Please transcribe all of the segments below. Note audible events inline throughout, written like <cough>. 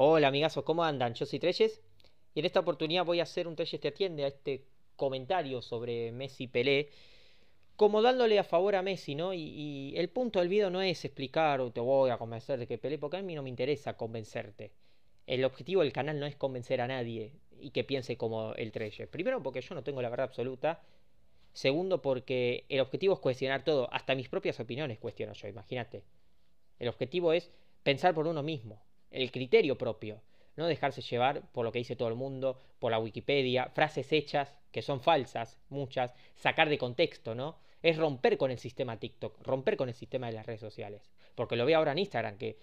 Hola amigazos, ¿cómo andan? Yo soy Treyes y en esta oportunidad voy a hacer un Treyes te atiende a este comentario sobre Messi Pelé, como dándole a favor a Messi, ¿no? Y, el punto del video no es explicar o oh, te voy a convencer de que Pelé, porque a mí no me interesa convencerte. El objetivo del canal no es convencer a nadie y que piense como el Treyes. Primero porque yo no tengo la verdad absoluta. Segundo porque el objetivo es cuestionar todo. Hasta mis propias opiniones cuestiono yo, imagínate. El objetivo es pensar por uno mismo el criterio propio, no dejarse llevar por lo que dice todo el mundo, por la Wikipedia, frases hechas que son falsas, muchas, sacar de contexto, ¿no? Es romper con el sistema TikTok, romper con el sistema de las redes sociales. Porque lo veo ahora en Instagram, que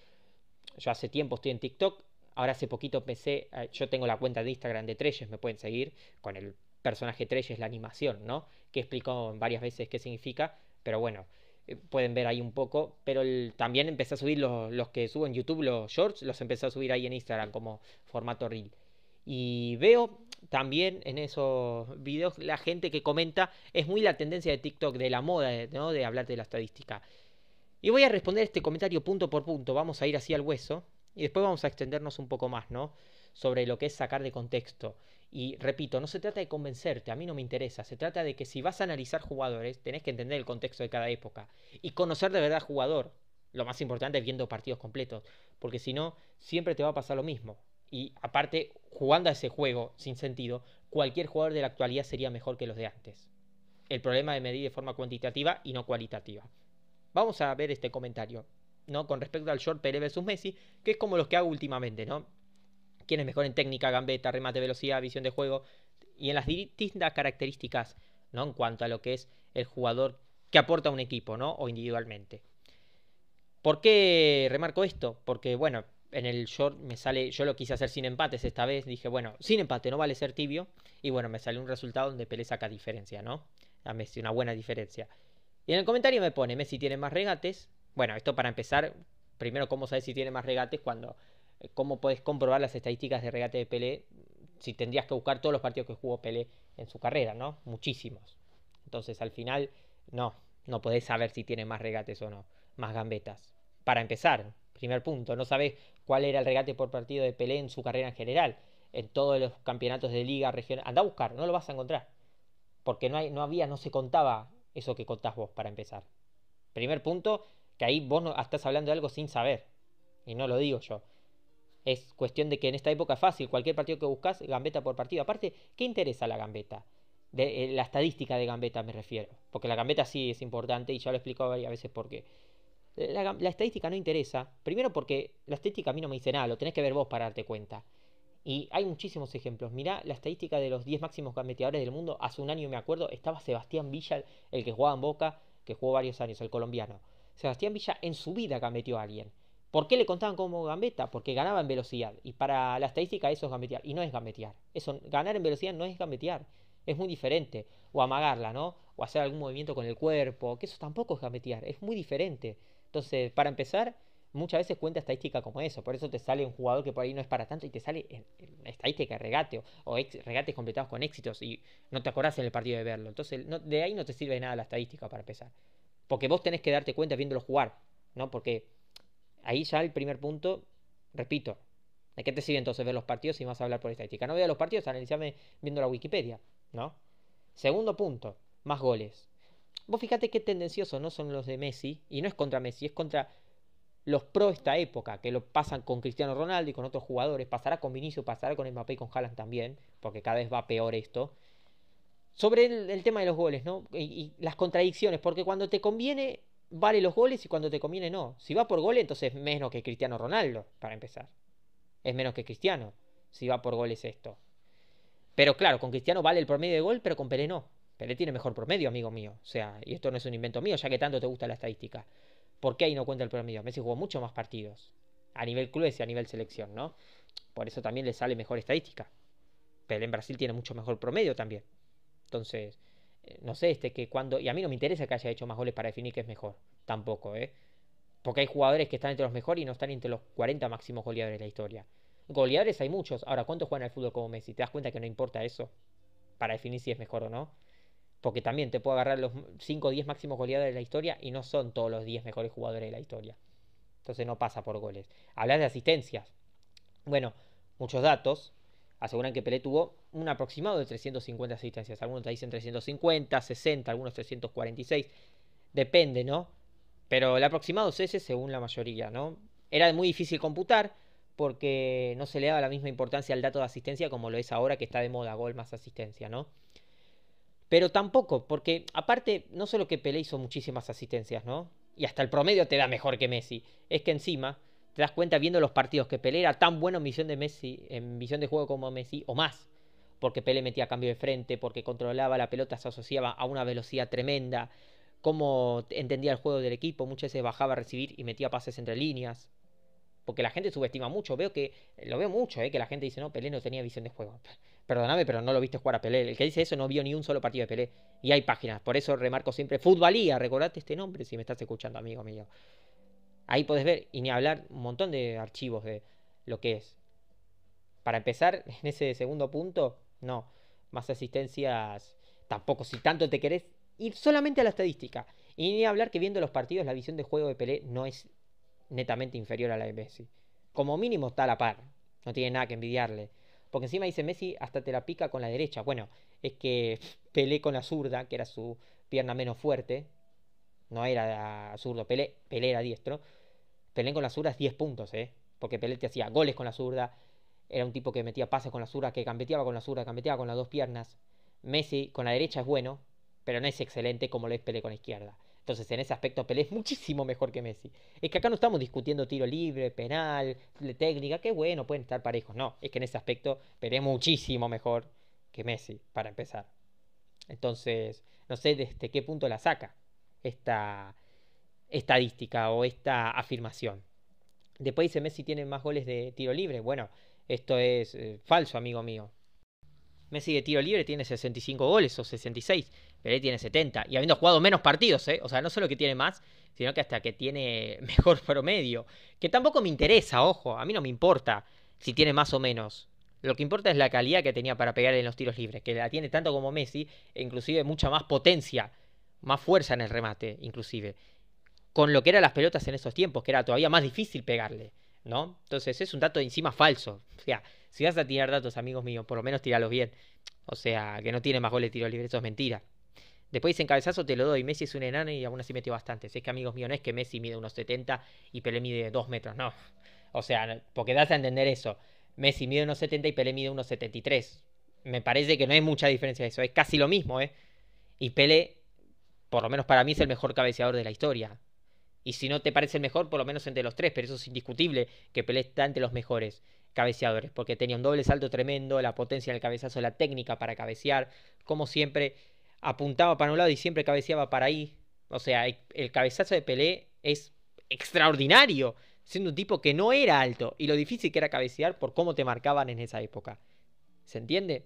yo hace tiempo estoy en TikTok, ahora hace poquito empecé, eh, yo tengo la cuenta de Instagram de Trelles, me pueden seguir, con el personaje Trelles, la animación, ¿no? Que explicó varias veces qué significa, pero bueno, eh, pueden ver ahí un poco, pero también empecé a subir los, que subo en YouTube, los shorts, los empecé a subir ahí en Instagram como formato reel. Y veo también en esos videos la gente que comenta, es muy la tendencia de TikTok, de la moda, de hablar de la estadística. Y voy a responder este comentario punto por punto, vamos a ir así al hueso y después vamos a extendernos un poco más, ¿no? Sobre lo que es sacar de contexto. Y repito, no se trata de convencerte, a mí no me interesa, se trata de que si vas a analizar jugadores, tenés que entender el contexto de cada época y conocer de verdad al jugador. Lo más importante es viendo partidos completos, porque si no, siempre te va a pasar lo mismo. Y aparte, jugando a ese juego sin sentido, cualquier jugador de la actualidad sería mejor que los de antes. El problema de medir de forma cuantitativa y no cualitativa. Vamos a ver este comentario, ¿no? Con respecto al short Pele versus Messi, que es como los que hago últimamente, ¿no? quién es mejor en técnica, gambeta, remate, velocidad, visión de juego y en las distintas características, ¿no? En cuanto a lo que es el jugador que aporta a un equipo, ¿no? O individualmente. ¿Por qué remarco esto? Porque, bueno, en el short me sale, yo lo quise hacer sin empates esta vez, dije, bueno, sin empate no vale ser tibio, y bueno, me sale un resultado donde Pelé saca diferencia, ¿no? A Messi, una buena diferencia. Y en el comentario me pone, Messi tiene más regates, bueno, esto para empezar, primero, ¿cómo sabes si tiene más regates cuando cómo podés comprobar las estadísticas de regate de Pelé si tendrías que buscar todos los partidos que jugó Pelé en su carrera, ¿no? Muchísimos. Entonces al final, no, no podés saber si tiene más regates o no, más gambetas. Para empezar, primer punto, no sabés cuál era el regate por partido de Pelé en su carrera en general, en todos los campeonatos de liga, regional, Anda a buscar, no lo vas a encontrar. Porque no, hay, no había, no se contaba eso que contás vos para empezar. Primer punto, que ahí vos estás hablando de algo sin saber. Y no lo digo yo. Es cuestión de que en esta época es fácil, cualquier partido que buscas, gambeta por partido. Aparte, ¿qué interesa la gambeta? De, eh, la estadística de gambeta me refiero. Porque la gambeta sí es importante y ya lo he explicado varias veces por qué. Eh, la, estadística no interesa. Primero porque la estadística a mí no me dice nada, lo tenés que ver vos para darte cuenta. Y hay muchísimos ejemplos. Mirá la estadística de los 10 máximos gambeteadores del mundo. Hace un año me acuerdo, estaba Sebastián Villa, el que jugaba en Boca, que jugó varios años, el colombiano. Sebastián Villa en su vida gambeteó a alguien. ¿Por qué le contaban como gambeta? Porque ganaba en velocidad. Y para la estadística eso es gambetear. Y no es gambetear. Eso, ganar en velocidad no es gambetear. Es muy diferente. O amagarla, ¿no? O hacer algún movimiento con el cuerpo. Que eso tampoco es gambetear. Es muy diferente. Entonces, para empezar, muchas veces cuenta estadística como eso. Por eso te sale un jugador que por ahí no es para tanto y te sale en, estadística de regate o, regates completados con éxitos y no te acordás en el partido de verlo. Entonces, de ahí no te sirve nada la estadística para empezar. Porque vos tenés que darte cuenta viéndolo jugar, ¿no? Porque Ahí ya el primer punto, repito, ¿de qué te sirve entonces ver los partidos si vas a hablar por estadística? No veo los partidos, analízame viendo la Wikipedia, ¿no? Segundo punto, más goles. Vos fíjate qué tendenciosos no son los de Messi, y no es contra Messi, es contra los pro esta época, que lo pasan con Cristiano Ronaldo y con otros jugadores, pasará con Vinicius, pasará con Mbappé y con Haaland también, porque cada vez va peor esto. Sobre el, tema de los goles, ¿no? y, las contradicciones, porque cuando te conviene vale los goles y cuando te conviene no. Si va por goles, entonces es menos que Cristiano Ronaldo, para empezar. Es menos que Cristiano, si va por goles esto. Pero claro, con Cristiano vale el promedio de gol, pero con Pelé no. Pelé tiene mejor promedio, amigo mío. O sea, y esto no es un invento mío, ya que tanto te gusta la estadística. ¿Por qué ahí no cuenta el promedio? Messi jugó mucho más partidos. A nivel clubes y a nivel selección, ¿no? Por eso también le sale mejor estadística. Pelé en Brasil tiene mucho mejor promedio también. Entonces, eh, no sé, este que cuando. Y a mí no me interesa que haya hecho más goles para definir que es mejor, tampoco, ¿eh? Porque hay jugadores que están entre los mejores y no están entre los 40 máximos goleadores de la historia. Goleadores hay muchos. Ahora, ¿cuántos juegan al fútbol como Messi? ¿Te das cuenta que no importa eso? Para definir si es mejor o no. Porque también te puedo agarrar los 5 o 10 máximos goleadores de la historia y no son todos los 10 mejores jugadores de la historia. Entonces no pasa por goles. Hablas de asistencias. Bueno, muchos datos aseguran que Pelé tuvo un aproximado de 350 asistencias. Algunos te dicen 350, 60, algunos 346. Depende, ¿no? Pero el aproximado es ese según la mayoría, ¿no? Era muy difícil computar porque no se le daba la misma importancia al dato de asistencia como lo es ahora que está de moda gol más asistencia, ¿no? Pero tampoco, porque aparte, no solo que Pelé hizo muchísimas asistencias, ¿no? Y hasta el promedio te da mejor que Messi. Es que encima, te das cuenta viendo los partidos que Pelé era tan bueno en visión de Messi, en visión de juego como Messi, o más porque Pelé metía cambio de frente, porque controlaba la pelota, se asociaba a una velocidad tremenda, cómo entendía el juego del equipo, muchas veces bajaba a recibir y metía pases entre líneas. Porque la gente subestima mucho, veo que, lo veo mucho, eh, que la gente dice, no, Pelé no tenía visión de juego. <laughs> Perdóname, pero no lo viste jugar a Pelé. El que dice eso no vio ni un solo partido de Pelé. Y hay páginas, por eso remarco siempre, Futbalía, recordate este nombre si me estás escuchando, amigo mío. Ahí podés ver, y ni hablar, un montón de archivos de lo que es. Para empezar, <laughs> en ese segundo punto, no. Más asistencias, tampoco si tanto te querés ir solamente a la estadística. Y ni hablar que viendo los partidos la visión de juego de Pelé no es netamente inferior a la de Messi. Como mínimo está a la par. No tiene nada que envidiarle. Porque encima dice Messi hasta te la pica con la derecha. Bueno, es que <laughs> Pelé con la zurda, que era su pierna menos fuerte. No era zurdo, Pelé, Pelé era diestro. Pelé con la zurda es 10 puntos, ¿eh? Porque Pelé te hacía goles con la zurda, era un tipo que metía pases con la zurra que gambeteaba con la zurra gambeteaba con las dos piernas. Messi con la derecha es bueno, pero no es excelente como lo es Pelé con la izquierda. Entonces, en ese aspecto, Pelé es muchísimo mejor que Messi. Es que acá no estamos discutiendo tiro libre, penal, técnica, que bueno, pueden estar parejos. No, es que en ese aspecto, Pelé es muchísimo mejor que Messi, para empezar. Entonces, no sé desde qué punto la saca esta estadística o esta afirmación. Después dice Messi tiene más goles de tiro libre. Bueno, esto es eh, falso, amigo mío. Messi de tiro libre tiene 65 goles o 66, él tiene 70. Y habiendo jugado menos partidos, eh. o sea, no solo que tiene más, sino que hasta que tiene <laughs> mejor promedio. Que tampoco me interesa, ojo, a mí no me importa si tiene más o menos. Lo que importa es la calidad que tenía para pegarle en los tiros libres, que la tiene tanto como Messi, e inclusive mucha más potencia, más fuerza en el remate, inclusive. Con lo que eran las pelotas en esos tiempos, que era todavía más difícil pegarle. ¿no? Entonces es un dato encima falso. O sea, si vas a tirar datos, amigos míos, por lo menos tiralos bien. O sea, que no tiene más goles de tiro libre, eso es mentira. Después dicen cabezazo, te lo doy. Messi es un enano y aún así metió bastante. es que, amigos míos, no es que Messi mide unos 70 y Pelé mide 2 metros, no. O sea, porque das a entender eso. Messi mide unos 70 y Pelé mide unos 73. Me parece que no hay mucha diferencia de eso. Es casi lo mismo, ¿eh? Y Pelé, por lo menos para mí, es el mejor cabeceador de la historia. Y si no te parece el mejor, por lo menos entre los tres, pero eso es indiscutible que Pelé está entre los mejores cabeceadores, porque tenía un doble salto tremendo, la potencia del cabezazo, la técnica para cabecear, como siempre apuntaba para un lado y siempre cabeceaba para ahí. O sea, el cabezazo de Pelé es extraordinario, siendo un tipo que no era alto y lo difícil que era cabecear por cómo te marcaban en esa época. ¿Se entiende?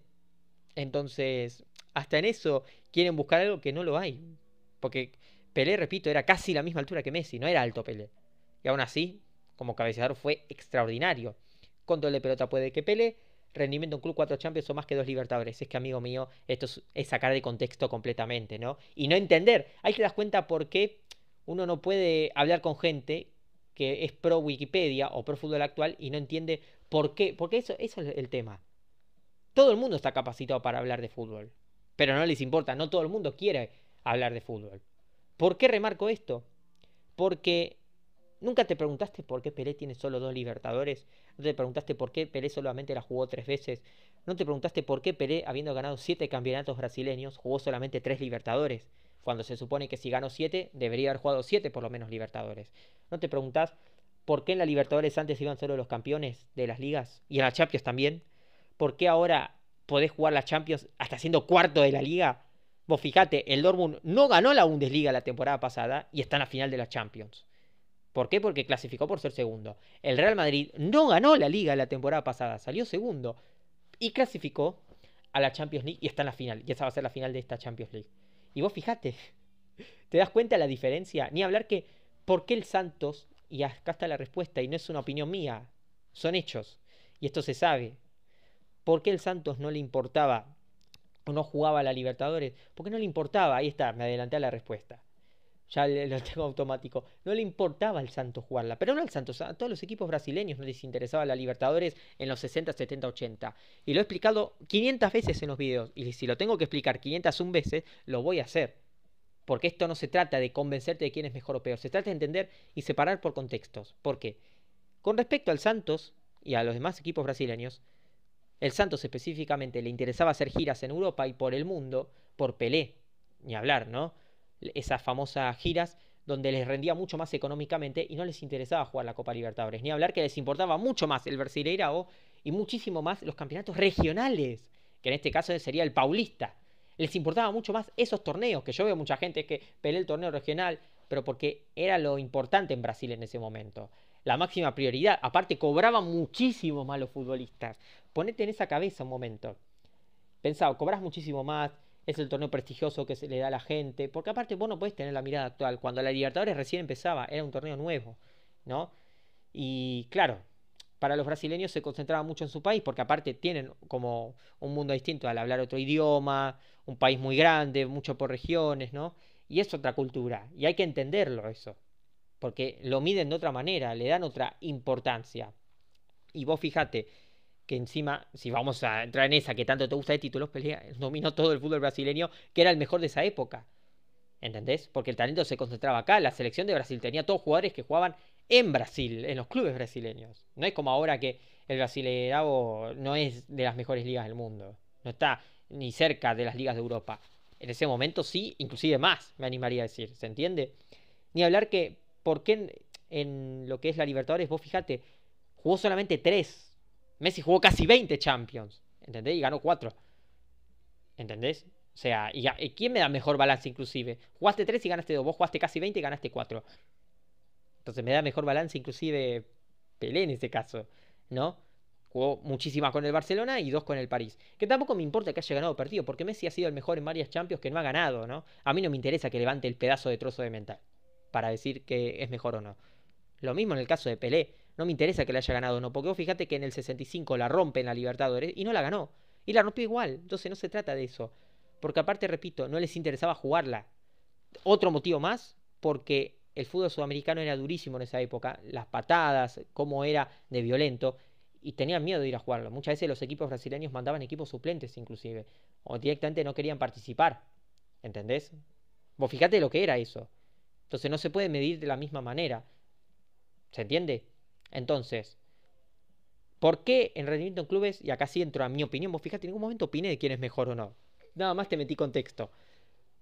Entonces, hasta en eso quieren buscar algo que no lo hay. Porque Pelé, repito, era casi la misma altura que Messi, no era alto Pelé. Y aún así, como cabeceador fue extraordinario. Con de pelota puede que Pele, rendimiento en club cuatro Champions o más que dos Libertadores. Es que, amigo mío, esto es, sacar de contexto completamente, ¿no? Y no entender. Hay que dar cuenta por qué uno no puede hablar con gente que es pro Wikipedia o pro fútbol actual y no entiende por qué. Porque eso es el tema. Todo el mundo está capacitado para hablar de fútbol, pero no les importa, no todo el mundo quiere hablar de fútbol. ¿Por qué remarco esto? Porque nunca te preguntaste por qué Pelé tiene solo dos Libertadores, no te preguntaste por qué Pelé solamente la jugó tres veces, no te preguntaste por qué Pelé, habiendo ganado siete campeonatos brasileños, jugó solamente tres Libertadores, cuando se supone que si ganó siete, debería haber jugado siete por lo menos Libertadores. No te preguntás por qué en la Libertadores antes iban solo los campeones de las ligas y en las Champions también, por qué ahora podés jugar las Champions hasta siendo cuarto de la liga Vos fijate, el Dortmund no ganó la Bundesliga la temporada pasada y está en la final de la Champions. ¿Por qué? Porque clasificó por ser segundo. El Real Madrid no ganó la liga la temporada pasada, salió segundo y clasificó a la Champions League y está en la final. Y esa va a ser la final de esta Champions League. Y vos fijate, <laughs> ¿te das cuenta la diferencia? Ni hablar que por qué el Santos, y acá está la respuesta, y no es una opinión mía, son hechos, y esto se sabe. ¿Por qué el Santos no le importaba o no jugaba la Libertadores, porque no le importaba, ahí está, me adelanté a la respuesta. Ya lo tengo automático. No le importaba al Santos jugarla, pero no al Santos, a todos los equipos brasileños no les interesaba la Libertadores en los 60, 70, 80. Y lo he explicado 500 veces en los videos, y si lo tengo que explicar un veces, lo voy a hacer. Porque esto no se trata de convencerte de quién es mejor o peor, se trata de entender y separar por contextos. porque Con respecto al Santos y a los demás equipos brasileños, el Santos específicamente le interesaba hacer giras en Europa y por el mundo, por Pelé, ni hablar, ¿no? Esas famosas giras donde les rendía mucho más económicamente y no les interesaba jugar la Copa Libertadores, ni hablar que les importaba mucho más el Brasileirao y muchísimo más los campeonatos regionales, que en este caso sería el Paulista. Les importaba mucho más esos torneos, que yo veo mucha gente que Pelé el torneo regional, pero porque era lo importante en Brasil en ese momento la máxima prioridad. Aparte, cobraban muchísimo más los futbolistas. Ponete en esa cabeza un momento. Pensado, cobras muchísimo más, es el torneo prestigioso que se le da a la gente, porque aparte vos no podés tener la mirada actual. Cuando la Libertadores recién empezaba, era un torneo nuevo, ¿no? Y claro, para los brasileños se concentraba mucho en su país, porque aparte tienen como un mundo distinto al hablar otro idioma, un país muy grande, mucho por regiones, ¿no? Y es otra cultura, y hay que entenderlo eso porque lo miden de otra manera, le dan otra importancia. Y vos fíjate que encima, si vamos a entrar en esa que tanto te gusta de títulos, pelea, dominó todo el fútbol brasileño, que era el mejor de esa época. ¿Entendés? Porque el talento se concentraba acá. La selección de Brasil tenía todos jugadores que jugaban en Brasil, en los clubes brasileños. No es como ahora que el Brasil no es de las mejores ligas del mundo. No está ni cerca de las ligas de Europa. En ese momento sí, inclusive más, me animaría a decir. ¿Se entiende? Ni hablar que porque en, en lo que es la Libertadores, vos fijate, jugó solamente 3. Messi jugó casi 20 Champions, ¿entendés? Y ganó 4. ¿Entendés? O sea, y, ¿quién me da mejor balance inclusive? Jugaste 3 y ganaste 2, vos jugaste casi 20 y ganaste 4. Entonces me da mejor balance inclusive Pelé en este caso, ¿no? Jugó muchísimas con el Barcelona y dos con el París. Que tampoco me importa que haya ganado o perdido, porque Messi ha sido el mejor en varias Champions que no ha ganado, ¿no? A mí no me interesa que levante el pedazo de trozo de mental para decir que es mejor o no. Lo mismo en el caso de Pelé. No me interesa que la haya ganado o no, porque vos fíjate que en el 65 la rompe en la Libertadores y no la ganó. Y la rompió igual. Entonces no se trata de eso. Porque aparte, repito, no les interesaba jugarla. Otro motivo más, porque el fútbol sudamericano era durísimo en esa época. Las patadas, cómo era de violento. Y tenían miedo de ir a jugarlo. Muchas veces los equipos brasileños mandaban equipos suplentes inclusive. O directamente no querían participar. ¿Entendés? Vos fíjate lo que era eso. Entonces no se puede medir de la misma manera. ¿Se entiende? Entonces, ¿por qué en rendimiento en clubes? Y acá sí entro a mi opinión. Vos fíjate, en ningún momento opine de quién es mejor o no. Nada más te metí contexto.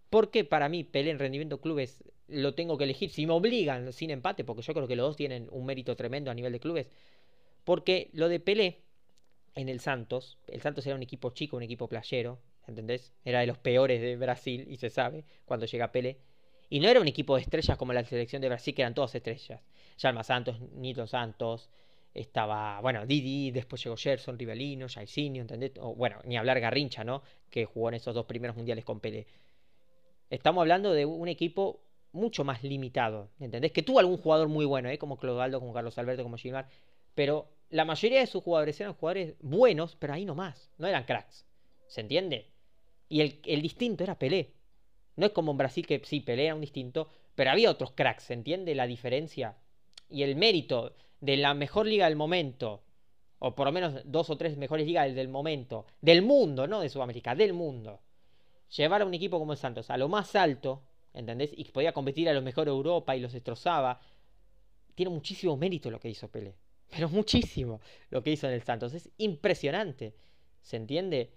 ¿Por qué para mí Pelé en rendimiento clubes lo tengo que elegir? Si me obligan sin empate, porque yo creo que los dos tienen un mérito tremendo a nivel de clubes. Porque lo de Pelé en el Santos, el Santos era un equipo chico, un equipo playero, ¿entendés? Era de los peores de Brasil y se sabe cuando llega Pelé. Y no era un equipo de estrellas como la selección de Brasil, que eran todas estrellas. Yalma Santos, Nito Santos, estaba, bueno, Didi, después llegó Gerson, Rivelino, Jairzinho, ¿entendés? bueno, ni hablar Garrincha, ¿no? Que jugó en esos dos primeros mundiales con Pelé. Estamos hablando de un equipo mucho más limitado, ¿entendés? Que tuvo algún jugador muy bueno, ¿eh? Como clodaldo como Carlos Alberto, como Gilmar, pero la mayoría de sus jugadores eran jugadores buenos, pero ahí nomás, no eran cracks, ¿se entiende? Y el, el distinto era Pelé, no es como en Brasil que sí, pelea un distinto, pero había otros cracks, ¿se entiende la diferencia? Y el mérito de la mejor liga del momento, o por lo menos dos o tres mejores ligas del momento, del mundo, no de Sudamérica, del mundo, llevar a un equipo como el Santos a lo más alto, ¿entendés? Y que podía competir a lo mejor Europa y los destrozaba. Tiene muchísimo mérito lo que hizo Pelé, pero muchísimo lo que hizo en el Santos, es impresionante, ¿se entiende?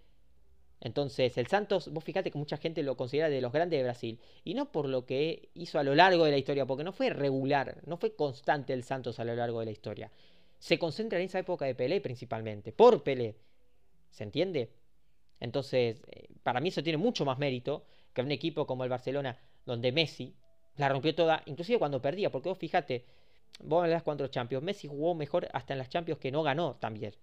Entonces, el Santos, vos fijate que mucha gente lo considera de los grandes de Brasil. Y no por lo que hizo a lo largo de la historia, porque no fue regular, no fue constante el Santos a lo largo de la historia. Se concentra en esa época de Pelé principalmente, por Pelé. ¿Se entiende? Entonces, eh, para mí eso tiene mucho más mérito que un equipo como el Barcelona, donde Messi la rompió toda, inclusive cuando perdía, porque vos fijate, vos me das cuatro Champions, Messi jugó mejor hasta en las Champions que no ganó también.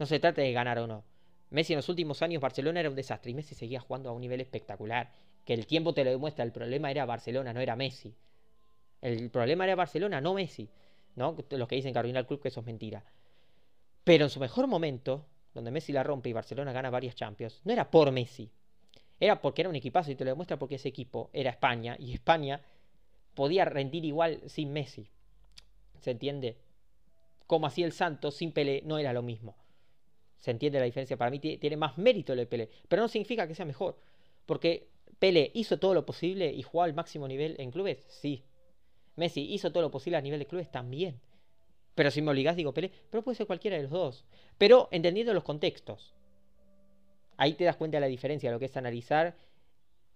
No se trata de ganar o no, Messi en los últimos años, Barcelona era un desastre y Messi seguía jugando a un nivel espectacular. Que el tiempo te lo demuestra, el problema era Barcelona, no era Messi. El problema era Barcelona, no Messi. ¿no? Los que dicen que arruinó club, que eso es mentira. Pero en su mejor momento, donde Messi la rompe y Barcelona gana varias Champions, no era por Messi. Era porque era un equipazo y te lo demuestra porque ese equipo era España y España podía rendir igual sin Messi. ¿Se entiende? Como así el Santos sin Pelé, no era lo mismo se entiende la diferencia. Para mí tiene más mérito el de Pelé, pero no significa que sea mejor, porque Pelé hizo todo lo posible y jugó al máximo nivel en clubes, sí. Messi hizo todo lo posible a nivel de clubes también. Pero si me obligás, digo Pelé, pero puede ser cualquiera de los dos. Pero entendiendo los contextos. Ahí te das cuenta de la diferencia, lo que es analizar,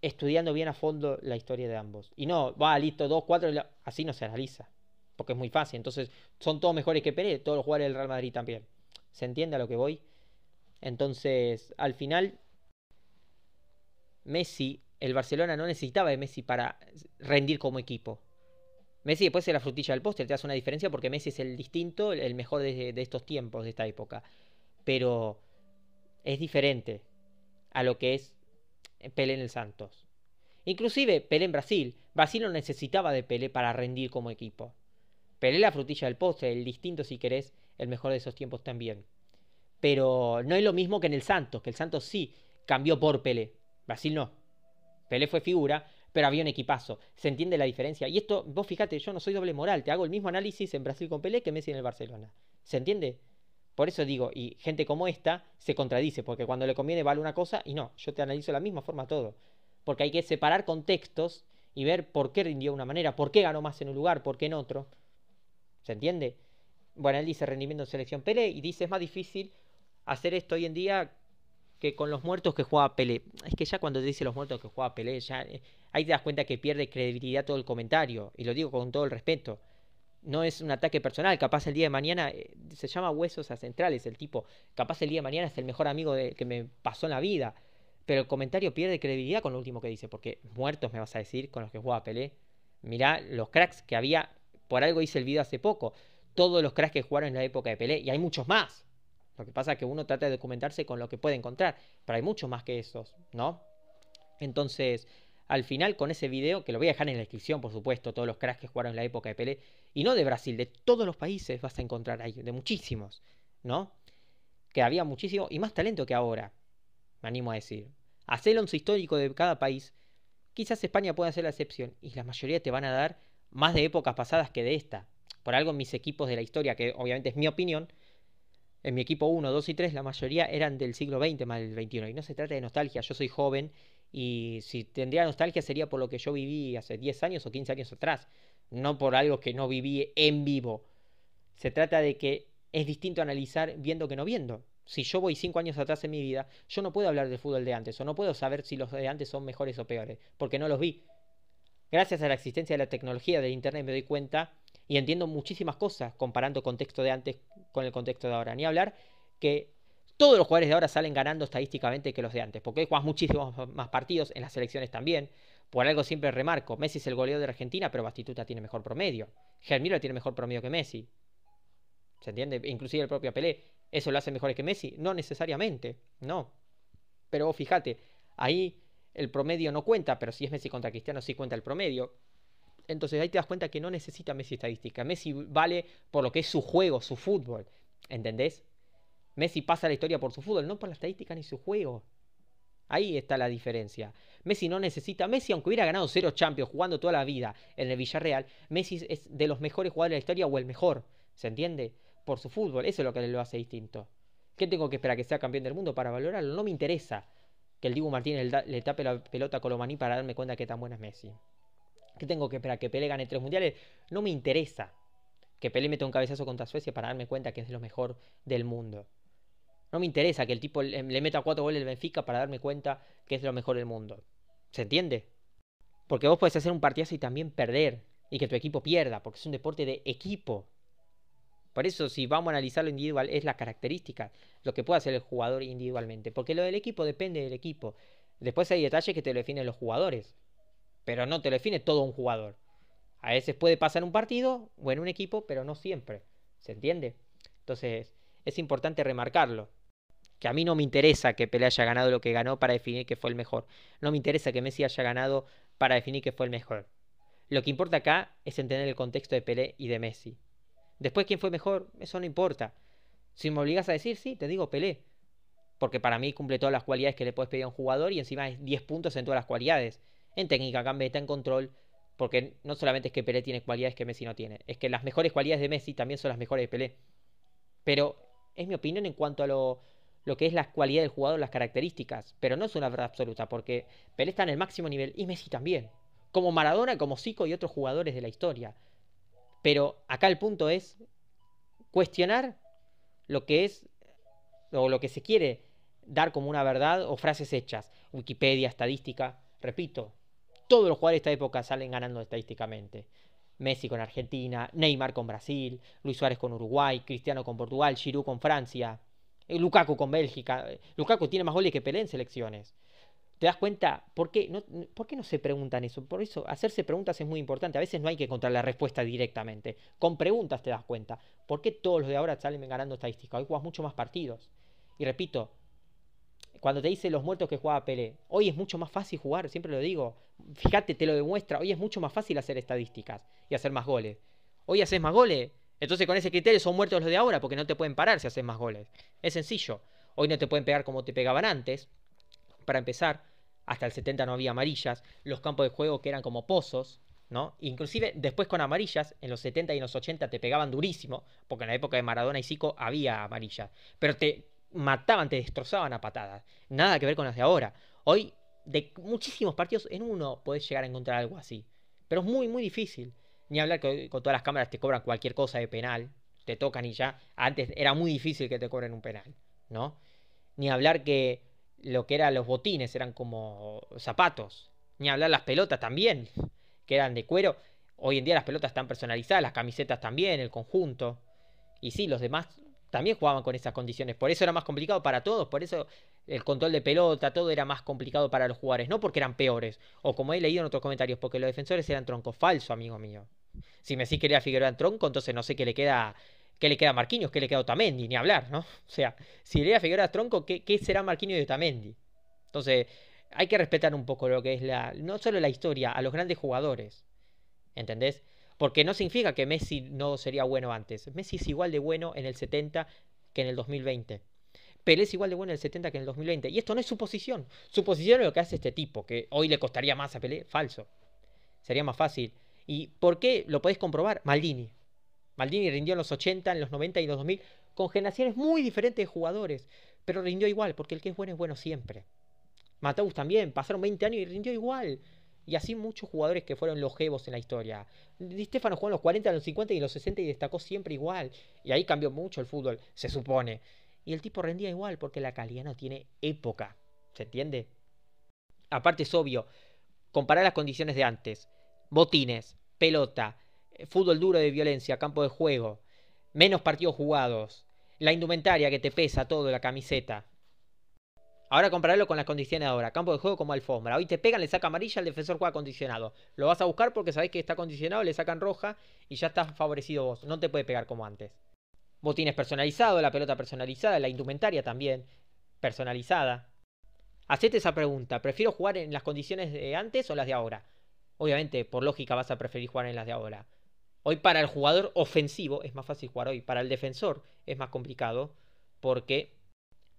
estudiando bien a fondo la historia de ambos. Y no, va, listo, dos, cuatro, así no se analiza. Porque es muy fácil. Entonces, son todos mejores que Pelé, todos los jugadores del Real Madrid también. ¿Se entiende a lo que voy? Entonces, al final, Messi, el Barcelona no necesitaba de Messi para rendir como equipo. Messi después es la frutilla del póster, te hace una diferencia porque Messi es el distinto, el mejor de, estos tiempos, de esta época. Pero es diferente a lo que es Pelé en el Santos. Inclusive Pelé en Brasil. Brasil no necesitaba de Pelé para rendir como equipo. Pelé la frutilla del postre, el distinto si querés, el mejor de esos tiempos también pero no es lo mismo que en el Santos, que el Santos sí cambió por Pelé. Brasil no. Pelé fue figura, pero había un equipazo. ¿Se entiende la diferencia? Y esto, vos fíjate, yo no soy doble moral, te hago el mismo análisis en Brasil con Pelé que Messi en el Barcelona. ¿Se entiende? Por eso digo, y gente como esta se contradice, porque cuando le conviene vale una cosa y no, yo te analizo de la misma forma todo. Porque hay que separar contextos y ver por qué rindió de una manera, por qué ganó más en un lugar, por qué en otro. ¿Se entiende? Bueno, él dice rendimiento en selección Pelé y dice es más difícil hacer esto hoy en día que con los muertos que juega Pelé. Es que ya cuando te dice los muertos que juega Pelé, ya eh, ahí te das cuenta que pierde credibilidad todo el comentario. Y lo digo con todo el respeto. No es un ataque personal, capaz el día de mañana eh, se llama huesos a centrales el tipo. Capaz el día de mañana es el mejor amigo de, que me pasó en la vida. Pero el comentario pierde credibilidad con lo último que dice, porque muertos me vas a decir con los que juega Pelé. Mirá los cracks que había, por algo hice el video hace poco. Todos los cracks que jugaron en la época de Pelé, y hay muchos más. Lo que pasa es que uno trata de documentarse con lo que puede encontrar, pero hay mucho más que esos, ¿no? Entonces, al final con ese video, que lo voy a dejar en la descripción, por supuesto, todos los cracks que jugaron en la época de Pelé, y no de Brasil, de todos los países vas a encontrar ahí, de muchísimos, ¿no? Que había muchísimo y más talento que ahora, me animo a decir. Hacer el once histórico de cada país, quizás España pueda ser la excepción, y la mayoría te van a dar más de épocas pasadas que de esta. Por algo mis equipos de la historia, que obviamente es mi opinión, en mi equipo 1, 2 y 3, la mayoría eran del siglo XX más del XXI. Y no se trata de nostalgia, yo soy joven y si tendría nostalgia sería por lo que yo viví hace 10 años o 15 años atrás, no por algo que no viví en vivo. Se trata de que es distinto analizar viendo que no viendo. Si yo voy 5 años atrás en mi vida, yo no puedo hablar del fútbol de antes o no puedo saber si los de antes son mejores o peores, porque no los vi. Gracias a la existencia de la tecnología del Internet me doy cuenta y entiendo muchísimas cosas comparando el contexto de antes con el contexto de ahora. Ni hablar que todos los jugadores de ahora salen ganando estadísticamente que los de antes, porque hoy muchísimos más partidos, en las selecciones también. Por algo siempre remarco, Messi es el goleador de Argentina, pero Bastituta tiene mejor promedio. Germiro tiene mejor promedio que Messi. ¿Se entiende? Inclusive el propio Pelé. ¿Eso lo hace mejor que Messi? No necesariamente, no. Pero fíjate, ahí el promedio no cuenta, pero si es Messi contra Cristiano sí cuenta el promedio. Entonces ahí te das cuenta que no necesita Messi estadística. Messi vale por lo que es su juego, su fútbol. ¿Entendés? Messi pasa la historia por su fútbol, no por la estadística ni su juego. Ahí está la diferencia. Messi no necesita. Messi, aunque hubiera ganado cero Champions jugando toda la vida en el Villarreal, Messi es de los mejores jugadores de la historia o el mejor. ¿Se entiende? Por su fútbol. Eso es lo que lo hace distinto. ¿Qué tengo que esperar que sea campeón del mundo para valorarlo? No me interesa que el Dibu Martínez le tape la pelota a Colomaní para darme cuenta que tan buena es Messi. ¿Qué tengo que esperar? ¿Que Pelé gane tres mundiales? No me interesa que Pelé meta un cabezazo contra Suecia para darme cuenta que es lo mejor del mundo. No me interesa que el tipo le meta cuatro goles al Benfica para darme cuenta que es lo mejor del mundo. ¿Se entiende? Porque vos podés hacer un partidazo y también perder. Y que tu equipo pierda, porque es un deporte de equipo. Por eso, si vamos a analizar lo individual, es la característica, lo que puede hacer el jugador individualmente. Porque lo del equipo depende del equipo. Después hay detalles que te lo definen los jugadores pero no te lo define todo un jugador. A veces puede pasar en un partido o en un equipo, pero no siempre. ¿Se entiende? Entonces, es importante remarcarlo. Que a mí no me interesa que Pelé haya ganado lo que ganó para definir que fue el mejor. No me interesa que Messi haya ganado para definir que fue el mejor. Lo que importa acá es entender el contexto de Pelé y de Messi. Después, quién fue mejor, eso no importa. Si me obligas a decir, sí, te digo Pelé. Porque para mí cumple todas las cualidades que le puedes pedir a un jugador y encima es 10 puntos en todas las cualidades en técnica, está en control, porque no solamente es que Pelé tiene cualidades que Messi no tiene, es que las mejores cualidades de Messi también son las mejores de Pelé. Pero es mi opinión en cuanto a lo, lo que es la cualidad del jugador, las características, pero no es una verdad absoluta, porque Pelé está en el máximo nivel y Messi también, como Maradona, como Zico y otros jugadores de la historia. Pero acá el punto es cuestionar lo que es o lo que se quiere dar como una verdad o frases hechas, Wikipedia, estadística, repito, todos los jugadores de esta época salen ganando estadísticamente. Messi con Argentina, Neymar con Brasil, Luis Suárez con Uruguay, Cristiano con Portugal, Giroud con Francia, eh, Lukaku con Bélgica. Eh, Lukaku tiene más goles que Pelé en selecciones. ¿Te das cuenta? ¿Por qué, no, ¿Por qué no se preguntan eso? Por eso hacerse preguntas es muy importante. A veces no hay que encontrar la respuesta directamente. Con preguntas te das cuenta. ¿Por qué todos los de ahora salen ganando estadísticas? Hoy juegas mucho más partidos. Y repito, cuando te dice los muertos que jugaba Pelé, hoy es mucho más fácil jugar, siempre lo digo. Fíjate, te lo demuestra. Hoy es mucho más fácil hacer estadísticas y hacer más goles. Hoy haces más goles. Entonces con ese criterio son muertos los de ahora porque no te pueden parar si haces más goles. Es sencillo. Hoy no te pueden pegar como te pegaban antes. Para empezar, hasta el 70 no había amarillas. Los campos de juego que eran como pozos, ¿no? Inclusive después con amarillas, en los 70 y en los 80 te pegaban durísimo, porque en la época de Maradona y Zico había amarillas, pero te, mataban, te destrozaban a patadas. Nada que ver con las de ahora. Hoy, de muchísimos partidos, en uno podés llegar a encontrar algo así. Pero es muy, muy difícil. Ni hablar que con todas las cámaras te cobran cualquier cosa de penal. Te tocan y ya. Antes era muy difícil que te cobren un penal, ¿no? Ni hablar que lo que eran los botines eran como zapatos. Ni hablar las pelotas también, que eran de cuero. Hoy en día las pelotas están personalizadas, las camisetas también, el conjunto. Y sí, los demás también jugaban con esas condiciones. Por eso era más complicado para todos, por eso el control de pelota, todo era más complicado para los jugadores, no porque eran peores, o como he leído en otros comentarios, porque los defensores eran troncos falso, amigo mío. Si me decís que Figueroa tronco, entonces no sé qué le queda qué le queda a Marquinhos, qué le queda a Otamendi, ni hablar, ¿no? <laughs> O sea, si le a Figueroa tronco, ¿qué, ¿qué, será Marquinhos y Otamendi? Entonces, hay que respetar un poco lo que es la no solo la historia, a los grandes jugadores. ¿Entendés? Porque no significa que Messi no sería bueno antes. Messi es igual de bueno en el 70 que en el 2020. Pelé es igual de bueno en el 70 que en el 2020. Y esto no es su posición. Su posición es lo que hace este tipo, que hoy le costaría más a Pelé. Falso. Sería más fácil. ¿Y por qué lo podés comprobar? Maldini. Maldini rindió en los 80, en los 90 y en los 2000 con generaciones muy diferentes de jugadores. Pero rindió igual, porque el que es bueno es bueno siempre. Mateus también, pasaron 20 años y rindió igual. Y así muchos jugadores que fueron longevos en la historia. Di Stefano jugó en los 40, en los 50 y en los 60 y destacó siempre igual. Y ahí cambió mucho el fútbol, se supone. Y el tipo rendía igual porque la calidad no tiene época. ¿Se entiende? Aparte es obvio, comparar las condiciones de antes. Botines, pelota, eh, fútbol duro de violencia, campo de juego, menos partidos jugados, la indumentaria que te pesa todo, la camiseta. Ahora compararlo con las condiciones ahora. Campo de juego como alfombra. Hoy te pegan, le saca amarilla, el defensor juega condicionado. Lo vas a buscar porque sabés que está condicionado, le sacan roja y ya estás favorecido vos. No te puede pegar como antes. Botines personalizado, la pelota personalizada, la indumentaria también personalizada. Hacete esa pregunta. ¿Prefiero jugar en las condiciones de antes o las de ahora? Obviamente, por lógica, vas a preferir jugar en las de ahora. Hoy para el jugador ofensivo es más fácil jugar hoy. Para el defensor es más complicado porque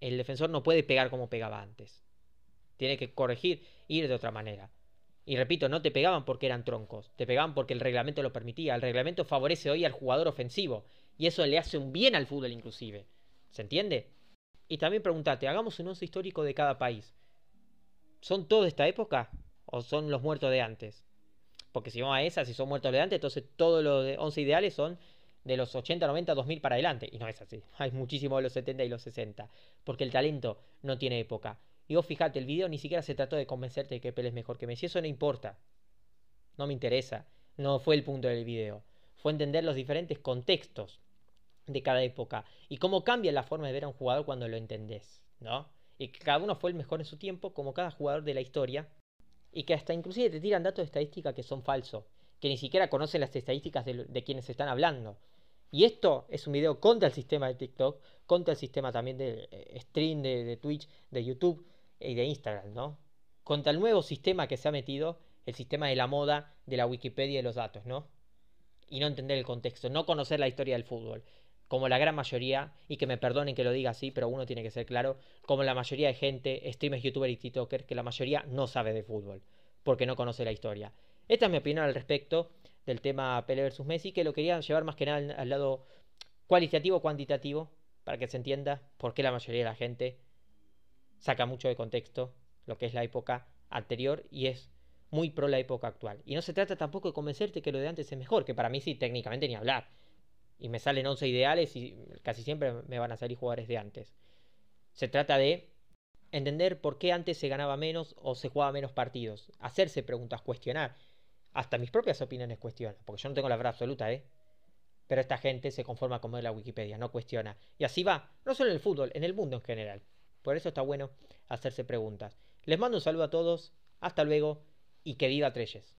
el defensor no puede pegar como pegaba antes. Tiene que corregir, ir de otra manera. Y repito, no te pegaban porque eran troncos, te pegaban porque el reglamento lo permitía. El reglamento favorece hoy al jugador ofensivo y eso le hace un bien al fútbol inclusive. ¿Se entiende? Y también pregúntate, hagamos un once histórico de cada país. ¿Son todos de esta época o son los muertos de antes? Porque si vamos a esa, si son muertos de antes, entonces todos los 11 ideales son de los 80, 90, 2000 para adelante. Y no es así. <laughs> Hay muchísimo de los 70 y los 60. Porque el talento no tiene época. Y vos fijate, el video ni siquiera se trató de convencerte de que pelé es mejor que Messi. Eso no importa. No me interesa. No fue el punto del video. Fue entender los diferentes contextos de cada época. Y cómo cambia la forma de ver a un jugador cuando lo entendés. ¿No? Y que cada uno fue el mejor en su tiempo, como cada jugador de la historia. Y que hasta inclusive te tiran datos de estadística que son falsos. Que ni siquiera conocen las estadísticas de, de quienes están hablando. Y esto es un video contra el sistema de TikTok, contra el sistema también de eh, stream, de, Twitch, de YouTube y de Instagram, ¿no? Contra el nuevo sistema que se ha metido, el sistema de la moda, de la Wikipedia y de los datos, ¿no? Y no entender el contexto, no conocer la historia del fútbol. Como la gran mayoría, y que me perdonen que lo diga así, pero uno tiene que ser claro, como la mayoría de gente, streamers, youtubers y tiktokers, que la mayoría no sabe de fútbol, porque no conoce la historia. Esta es mi opinión al respecto del tema Pele versus Messi, que lo querían llevar más que nada al, lado cualitativo, cuantitativo, para que se entienda por qué la mayoría de la gente saca mucho de contexto lo que es la época anterior y es muy pro la época actual. Y no se trata tampoco de convencerte que lo de antes es mejor, que para mí sí, técnicamente ni hablar. Y me salen 11 ideales y casi siempre me van a salir jugadores de antes. Se trata de entender por qué antes se ganaba menos o se jugaba menos partidos, hacerse preguntas, cuestionar hasta mis propias opiniones cuestiona, porque yo no tengo la verdad absoluta, ¿eh? Pero esta gente se conforma como es la Wikipedia, no cuestiona. Y así va, no solo en el fútbol, en el mundo en general. Por eso está bueno hacerse preguntas. Les mando un saludo a todos, hasta luego y que viva Treyes.